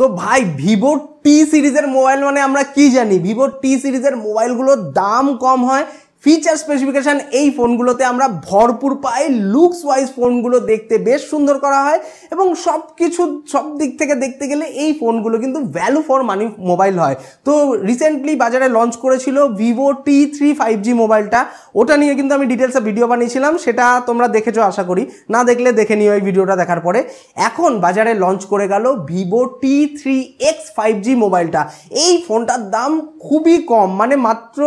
তো ভাই Vivo T সিরিজের মোবাইল মানে আমরা কি জানি ভিভো টি সিরিজের মোবাইলগুলোর দাম কম হয় ফিচার স্পেসিফিকেশান এই ফোনগুলোতে আমরা ভরপুর পাই লুকস ওয়াইজ ফোনগুলো দেখতে বেশ সুন্দর করা হয় এবং সব কিছু সব দিক থেকে দেখতে গেলে এই ফোনগুলো কিন্তু ভ্যালু ফর মানি মোবাইল হয় তো রিসেন্টলি বাজারে লঞ্চ করেছিল Vivo T three five G মোবাইলটা ওটা নিয়ে কিন্তু আমি ডিটেলসে ভিডিও বানিয়েছিলাম সেটা তোমরা দেখেছো আশা করি না দেখলে দেখে নিও এই ভিডিওটা দেখার পরে এখন বাজারে লঞ্চ করে গেল Vivo T three X five G মোবাইলটা এই ফোনটার দাম খুবই কম মানে মাত্র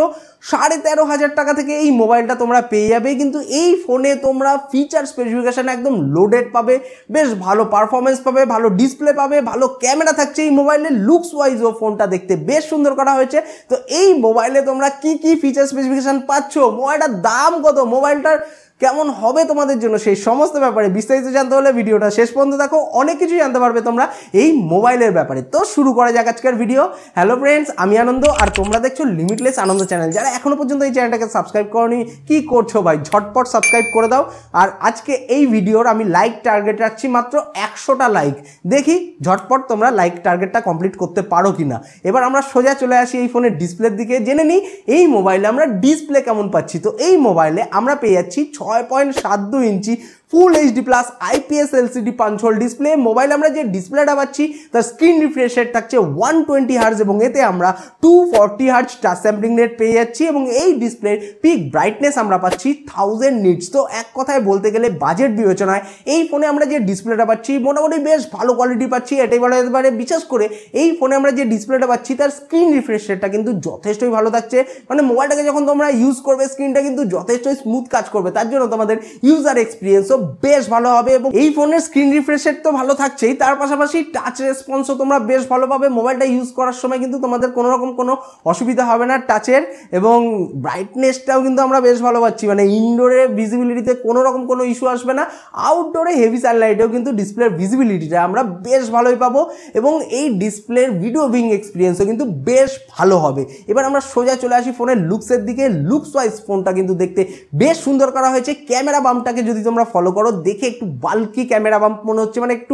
সাড়ে তেরো হাজার টাকা টাকা থেকে এই মোবাইলটা তোমরা পেয়ে যাবে কিন্তু এই ফোনে তোমরা ফিচার স্পেসিফিকেশান একদম লোডেড পাবে বেশ ভালো পারফরমেন্স পাবে ভালো ডিসপ্লে পাবে ভালো ক্যামেরা থাকছে এই মোবাইলের লুকস ওয়াইজও ফোনটা দেখতে বেশ সুন্দর করা হয়েছে তো এই মোবাইলে তোমরা কি কি ফিচার স্পেসিফিকেশান পাচ্ছ মোবাইলটার দাম কত মোবাইলটার কেমন হবে তোমাদের জন্য সেই সমস্ত ব্যাপারে বিস্তারিত জানতে হলে ভিডিওটা শেষ পর্যন্ত দেখো অনেক কিছুই জানতে পারবে তোমরা এই মোবাইলের ব্যাপারে তো শুরু করা যাক আজকের ভিডিও হ্যালো ফ্রেন্ডস আমি আনন্দ আর তোমরা দেখছো লিমিটলেস আনন্দ চ্যানেল যারা এখনও পর্যন্ত এই চ্যানেলটাকে সাবস্ক্রাইব করনি কি করছো ভাই ঝটপট সাবস্ক্রাইব করে দাও আর আজকে এই ভিডিওর আমি লাইক টার্গেট রাখছি মাত্র একশোটা লাইক দেখি ঝটপট তোমরা লাইক টার্গেটটা কমপ্লিট করতে পারো কি না এবার আমরা সোজা চলে আসি এই ফোনের ডিসপ্লের দিকে জেনে নিই এই মোবাইলে আমরা ডিসপ্লে কেমন পাচ্ছি তো এই মোবাইলে আমরা পেয়ে যাচ্ছি ছ ছয় পয়েন্ট সাত দু inch full HD plus IPS LCD পাঞ্চল ডিসপ্লে মোবাইল আমরা যে ডিসপ্লেটা পাচ্ছি তার স্ক্রিন রিফ্রেশ রেট থাকছে ওয়ান টোয়েন্টি হার্স এবং এতে আমরা two forty hertz touch sampling rate পেয়ে যাচ্ছি এবং এই ডিসপ্লের পিক ব্রাইটনেস আমরা পাচ্ছি থাউজেন্ড নিটস তো এক কথায় বলতে গেলে বাজেট বিবেচনায় এই ফোনে আমরা যে ডিসপ্লেটা পাচ্ছি মোটামুটি বেশ ভালো কোয়ালিটি পাচ্ছি এটাই বলা যেতে পারে বিশেষ করে এই ফোনে আমরা যে ডিসপ্লেটা পাচ্ছি তার স্ক্রিন রিফ্রেশ রেটটা কিন্তু যথেষ্টই ভালো থাকছে মানে মোবাইলটাকে যখন তোমরা ইউজ করবে স্ক্রিনটা কিন্তু যথেষ্টই স্মুথ কাজ করবে তার জন্য তোমাদের ইউজার এক্সপিরিয়েন্সও বেশ ভালো হবে এবং এই ফোনের স্ক্রিন রিফ্রেশের তো ভালো থাকছেই তার পাশাপাশি টাচ রেসপন্সও তোমরা বেশ ভালো পাবে মোবাইলটা ইউজ করার সময় কিন্তু তোমাদের কোনো রকম কোনো অসুবিধা হবে না টাচের এবং ব্রাইটনেসটাও কিন্তু আমরা বেশ ভালো পাচ্ছি মানে ইনডোরে ভিজিবিলিটিতে কোনো রকম কোনো ইস্যু আসবে না আউটডোরে হেভি সানলাইটেও কিন্তু ডিসপ্লের ভিজিবিলিটিটা আমরা বেশ ভালোই পাবো এবং এই ডিসপ্লের ভিডিও ভিং এক্সপিরিয়েন্সও কিন্তু বেশ ভালো হবে এবার আমরা সোজা চলে আসি ফোনের লুকসের দিকে লুকস ওয়াইজ ফোনটা কিন্তু দেখতে বেশ সুন্দর করা হয়েছে ক্যামেরা বামটাকে যদি তোমরা ফলো ফলো করো দেখে একটু বাল্কি ক্যামেরা বাম্প মনে হচ্ছে মানে একটু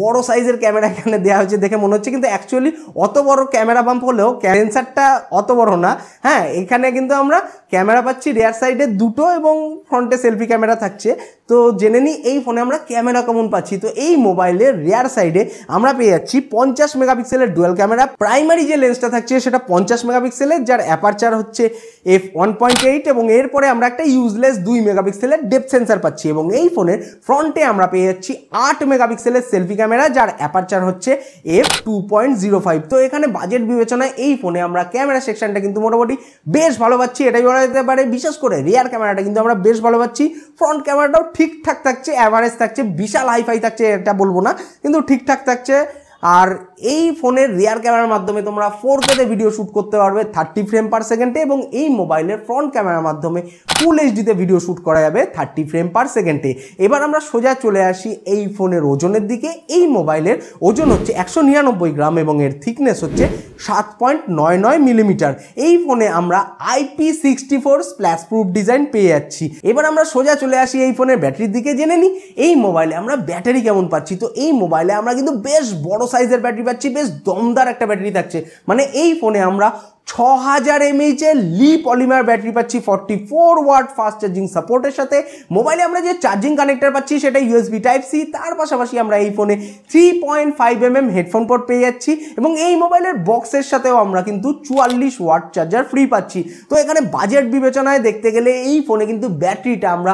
বড় সাইজের ক্যামেরা এখানে দেওয়া হয়েছে দেখে মনে হচ্ছে কিন্তু অ্যাকচুয়ালি অত বড় ক্যামেরা বাম্প হলেও সেন্সারটা অত বড় না হ্যাঁ এখানে কিন্তু আমরা ক্যামেরা পাচ্ছি রেয়ার সাইডে দুটো এবং ফ্রন্টে সেলফি ক্যামেরা থাকছে তো জেনে নিই এই ফোনে আমরা ক্যামেরা কেমন পাচ্ছি তো এই মোবাইলের রেয়ার সাইডে আমরা পেয়ে যাচ্ছি পঞ্চাশ মেগাপিক্সেলের ডুয়েল ক্যামেরা প্রাইমারি যে লেন্সটা থাকছে সেটা পঞ্চাশ মেগাপিক্সেলের যার অ্যাপারচার হচ্ছে এফ ওয়ান পয়েন্ট এইট এবং এরপরে আমরা একটা ইউজলেস দুই মেগাপিক্সেলের ডেপ সেন্সার পাচ্ছি এবং এই ফোনের ফ্রন্টে আমরা পেয়ে যাচ্ছি আট মেগাপিক্সেলের সেলফি ক্যামেরা যার অ্যাপারচার হচ্ছে F two point zero five তো এখানে বাজেট বিবেচনায় এই ফোনে আমরা ক্যামেরা সেকশনটা কিন্তু মোটামুটি বেশ ভালো পাচ্ছি এটাই বলা যেতে পারে বিশেষ করে রিয়ার ক্যামেরাটা কিন্তু আমরা বেশ ভালো পাচ্ছি ফ্রন্ট ক্যামেরাটাও ঠিকঠাক থাকছে অ্যাভারেজ থাকছে বিশাল হাইফাই থাকছে এটা বলবো না কিন্তু ঠিকঠাক থাকছে আর এই ফোনের রিয়ার ক্যামেরার মাধ্যমে তোমরা ফোর কেতে ভিডিও শ্যুট করতে পারবে থার্টি ফ্রেম পার সেকেন্ডে এবং এই মোবাইলের ফ্রন্ট ক্যামেরার মাধ্যমে ফুল এইচডিতে ভিডিও শ্যুট করা যাবে থার্টি ফ্রেম পার সেকেন্ডে এবার আমরা সোজা চলে আসি এই ফোনের ওজনের দিকে এই মোবাইলের ওজন হচ্ছে একশো নিরানব্বই গ্রাম এবং এর থিকনেস হচ্ছে সাত পয়েন্ট নয় নয় মিলিমিটার এই ফোনে আমরা IP sixty four splash proof design পেয়ে যাচ্ছি এবার আমরা সোজা চলে আসি এই ফোনের ব্যাটারির দিকে জেনে নিই এই মোবাইলে আমরা ব্যাটারি কেমন পাচ্ছি তো এই মোবাইলে আমরা কিন্তু বেশ বড় সাইজের ব্যাটারি পাচ্ছি বেশ দমদার একটা ব্যাটারি থাকছে মানে এই ফোনে আমরা ছ হাজার এমএইচের এর লি পলিমার ব্যাটারি পাচ্ছি forty four watt fast charging সাপোর্টের সাথে মোবাইলে আমরা যে চার্জিং কানেক্টার পাচ্ছি সেটা ইউএসবি টাইপ সি তার পাশাপাশি আমরা এই ফোনে three point five M M headphone port পেয়ে যাচ্ছি এবং এই মোবাইলের বক্সের সাথেও আমরা কিন্তু চুয়াল্লিশ ওয়াট চার্জার ফ্রি পাচ্ছি তো এখানে বাজেট বিবেচনায় দেখতে গেলে এই ফোনে কিন্তু ব্যাটারিটা আমরা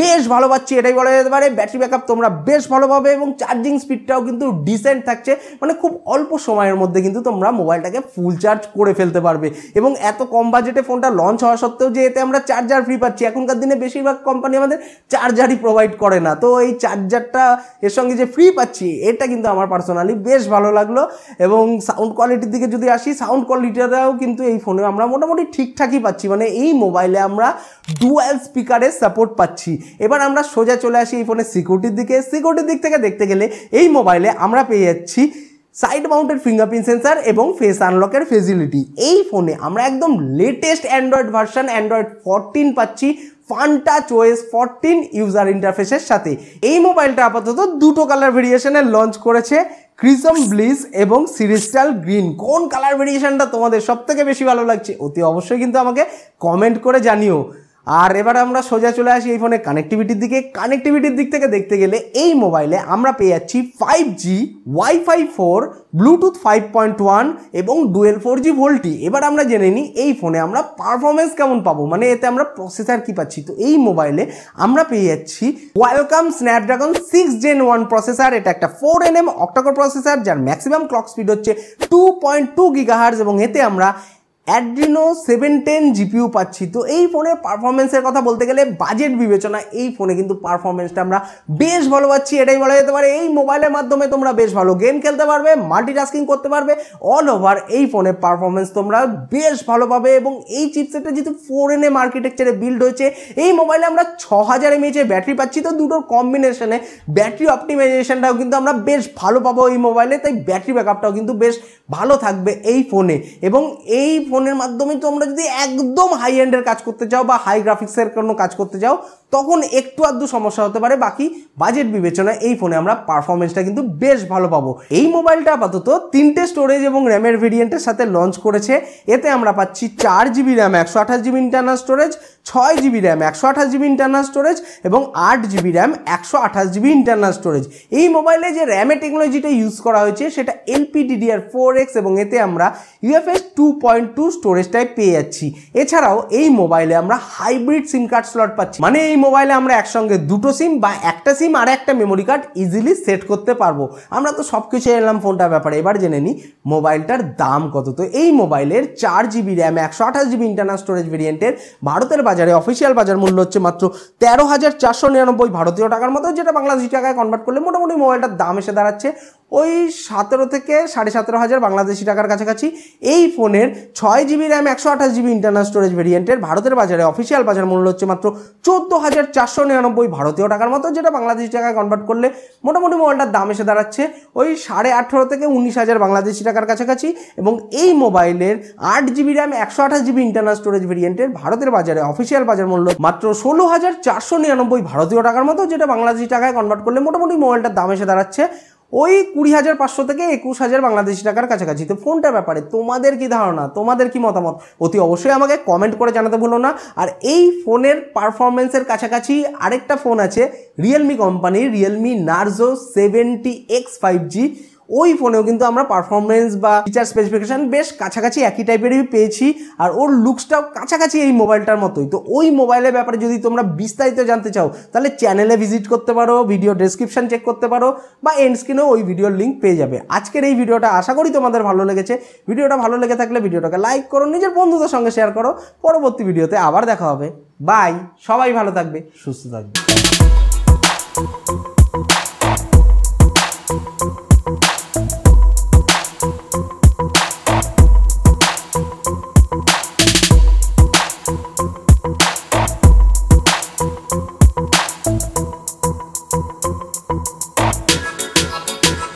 বেশ ভালো পাচ্ছি এটাই বলা যেতে পারে ব্যাটারি ব্যাকআপ তোমরা বেশ ভালো পাবে এবং চার্জিং স্পিডটাও কিন্তু ডিসেন্ট থাকছে মানে খুব অল্প সময়ের মধ্যে কিন্তু তোমরা মোবাইলটাকে ফুল চার্জ করে ফেলতে পারবে এবং এত কম বাজেটে ফোনটা লঞ্চ হওয়া সত্ত্বেও যে এতে আমরা চার্জার ফ্রি পাচ্ছি এখনকার দিনে বেশিরভাগ কোম্পানি আমাদের চার্জারই প্রোভাইড করে না তো এই চার্জারটা এর সঙ্গে যে ফ্রি পাচ্ছি এটা কিন্তু আমার পার্সোনালি বেশ ভালো লাগলো এবং সাউন্ড কোয়ালিটির দিকে যদি আসি সাউন্ড কোয়ালিটিটাও কিন্তু এই ফোনে আমরা মোটামুটি ঠিকঠাকই পাচ্ছি মানে এই মোবাইলে আমরা ডুয়েল স্পিকারের সাপোর্ট পাচ্ছি এবার আমরা সোজা চলে আসি এই ফোনের সিকিউরিটির দিকে সিকিউরিটির দিক থেকে দেখতে গেলে এই মোবাইলে আমরা পেয়ে যাচ্ছি সাইড মাউন্টেড ফিঙ্গারপ্রিন্ট সেন্সার এবং ফেস আনলকের ফেসিলিটি এই ফোনে আমরা একদম latest android version android fourteen পাচ্ছি ফান্টা চয়েস ফোরটিন ইউজার ইন্টারফেসের সাথে এই মোবাইলটা আপাতত দুটো কালার ভেরিয়েশনে লঞ্চ করেছে ক্রিসম ব্লিস এবং সিরিস্টাল গ্রিন কোন কালার ভেরিয়েশনটা তোমাদের সবথেকে বেশি ভালো লাগছে অতি অবশ্যই কিন্তু আমাকে কমেন্ট করে জানিও আর এবার আমরা সোজা চলে আসি এই ফোনের কানেক্টিভিটির দিকে কানেক্টিভিটির দিক থেকে দেখতে গেলে এই মোবাইলে আমরা পেয়ে যাচ্ছি five G wifi four bluetooth five point one এবং ডুয়েল ফোর জি ভোল্টি এবার আমরা জেনে নিই এই ফোনে আমরা পারফরমেন্স কেমন পাবো মানে এতে আমরা প্রসেসার কী পাচ্ছি তো এই মোবাইলে আমরা পেয়ে যাচ্ছি Qualcomm Snapdragon six gen one processor এটা একটা four N M octa core processor যার ম্যাক্সিমাম ক্লক স্পিড হচ্ছে টু পয়েন্ট টু গিগাহার্স এবং এতে আমরা অ্যাড্রিনো সেভেন টেন জিপিউ পাচ্ছি তো এই ফোনের পারফরমেন্সের কথা বলতে গেলে বাজেট বিবেচনা এই ফোনে কিন্তু পারফরমেন্সটা আমরা বেশ ভালো পাচ্ছি এটাই বলা যেতে পারে এই মোবাইলের মাধ্যমে তোমরা বেশ ভালো গেম খেলতে পারবে মাল্টিটাস্কিং করতে পারবে অল ওভার এই ফোনের পারফরমেন্স তোমরা বেশ ভালো পাবে এবং এই চিপসেটটা যেহেতু ফোর এনে এম বিল্ড হয়েছে এই মোবাইলে আমরা ছ হাজার এমএচের ব্যাটারি পাচ্ছি তো দুটোর কম্বিনেশনে ব্যাটারি অপটিমাইজেশনটাও কিন্তু আমরা বেশ ভালো পাবো এই মোবাইলে তাই ব্যাটারি ব্যাকআপটাও কিন্তু বেশ ভালো থাকবে এই ফোনে এবং এই ফোনের মাধ্যমে তোমরা যদি একদম হাই এন্ডের কাজ করতে চাও বা হাই গ্রাফিক্সের কোনো কাজ করতে চাও তখন একটু আধটু সমস্যা হতে পারে বাকি বাজেট বিবেচনায় এই ফোনে আমরা পারফরমেন্সটা কিন্তু বেশ ভালো পাবো এই মোবাইলটা আপাতত তিনটে স্টোরেজ এবং র্যামের ভেরিয়েন্টের সাথে লঞ্চ করেছে এতে আমরা পাচ্ছি চার জিবি র্যাম একশো আঠাশ জিবি ইন্টারনাল স্টোরেজ ছয় জিবি র্যাম একশো আঠাশ জিবি ইন্টারনাল স্টোরেজ এবং আট জিবি র্যাম একশো আঠাশ জিবি ইন্টারনাল স্টোরেজ এই মোবাইলে যে র্যামের টেকনোলজিটা ইউজ করা হয়েছে সেটা এলপিডিডিআর ফোর এক্স এবং এতে আমরা UFS two point two two storage type পেয়ে যাচ্ছি এছাড়াও এই মোবাইলে আমরা হাইব্রিড সিম কার্ড স্লট পাচ্ছি মানে এই মোবাইলে আমরা একসঙ্গে দুটো সিম বা একটা সিম আর একটা মেমোরি কার্ড ইজিলি সেট করতে পারবো আমরা তো সব কিছু এলাম ফোনটার ব্যাপারে এবার জেনে নিই মোবাইলটার দাম কত তো এই মোবাইলের চার জিবি র্যাম একশো আঠাশ জিবি ইন্টারনাল স্টোরেজ ভেরিয়েন্টের ভারতের বাজারে অফিসিয়াল বাজার মূল্য হচ্ছে মাত্র তেরো হাজার চারশো নিরানব্বই ভারতীয় টাকার মতো যেটা বাংলাদেশি টাকায় কনভার্ট করলে মোটামুটি মোবাইলটার দাম এসে দাঁড়াচ্ছে ওই সতেরো থেকে সাড়ে সতেরো হাজার বাংলাদেশি টাকার কাছাকাছি এই ফোনের ছয় জিবি র্যাম একশো আঠাশ জিবি ইন্টারনাল স্টোরেজ ভেরিয়েন্টের ভারতের বাজারে অফিসিয়াল বাজার মূল্য হচ্ছে মাত্র চোদ্দো হাজার চারশো নিরানব্বই ভারতীয় টাকার মতো যেটা বাংলাদেশি টাকায় কনভার্ট করলে মোটামুটি মোবাইলটার দাম এসে দাঁড়াচ্ছে ওই সাড়ে আঠেরো থেকে উনিশ হাজার বাংলাদেশি টাকার কাছাকাছি এবং এই মোবাইলের আট জিবি র্যাম একশো আঠাশ জিবি ইন্টারনাল স্টোরেজ ভেরিয়েন্টের ভারতের বাজারে অফিসিয়াল বাজার মূল্য মাত্র ষোলো হাজার চারশো নিরানব্বই ভারতীয় টাকার মতো যেটা বাংলাদেশি টাকায় কনভার্ট করলে মোটামুটি মোবাইলটার দাম এসে দাঁড়াচ্ছে ওই কুড়ি হাজার পাঁচশো থেকে একুশ হাজার বাংলাদেশি টাকার কাছাকাছি তো ফোনটার ব্যাপারে তোমাদের কি ধারণা তোমাদের কি মতামত অতি অবশ্যই আমাকে কমেন্ট করে জানাতে ভুলো না আর এই ফোনের পারফরমেন্সের কাছাকাছি আরেকটা ফোন আছে রিয়েলমি কোম্পানির Realme Narzo seventy X five G ওই ফোনেও কিন্তু আমরা পারফরমেন্স বা ফিচার স্পেসিফিকেশান বেশ কাছাকাছি একই টাইপেরই পেয়েছি আর ওর লুকসটাও কাছাকাছি এই মোবাইলটার মতোই তো ওই মোবাইলের ব্যাপারে যদি তোমরা বিস্তারিত জানতে চাও তাহলে চ্যানেলে ভিজিট করতে পারো ভিডিও ডেসক্রিপশান চেক করতে পারো বা এন্ড স্ক্রিনেও ওই ভিডিওর লিঙ্ক পেয়ে যাবে আজকের এই ভিডিওটা আশা করি তোমাদের ভালো লেগেছে ভিডিওটা ভালো লেগে থাকলে ভিডিওটাকে লাইক করো নিজের বন্ধুদের সঙ্গে শেয়ার করো পরবর্তী ভিডিওতে আবার দেখা হবে বাই সবাই ভালো থাকবে সুস্থ থাকবে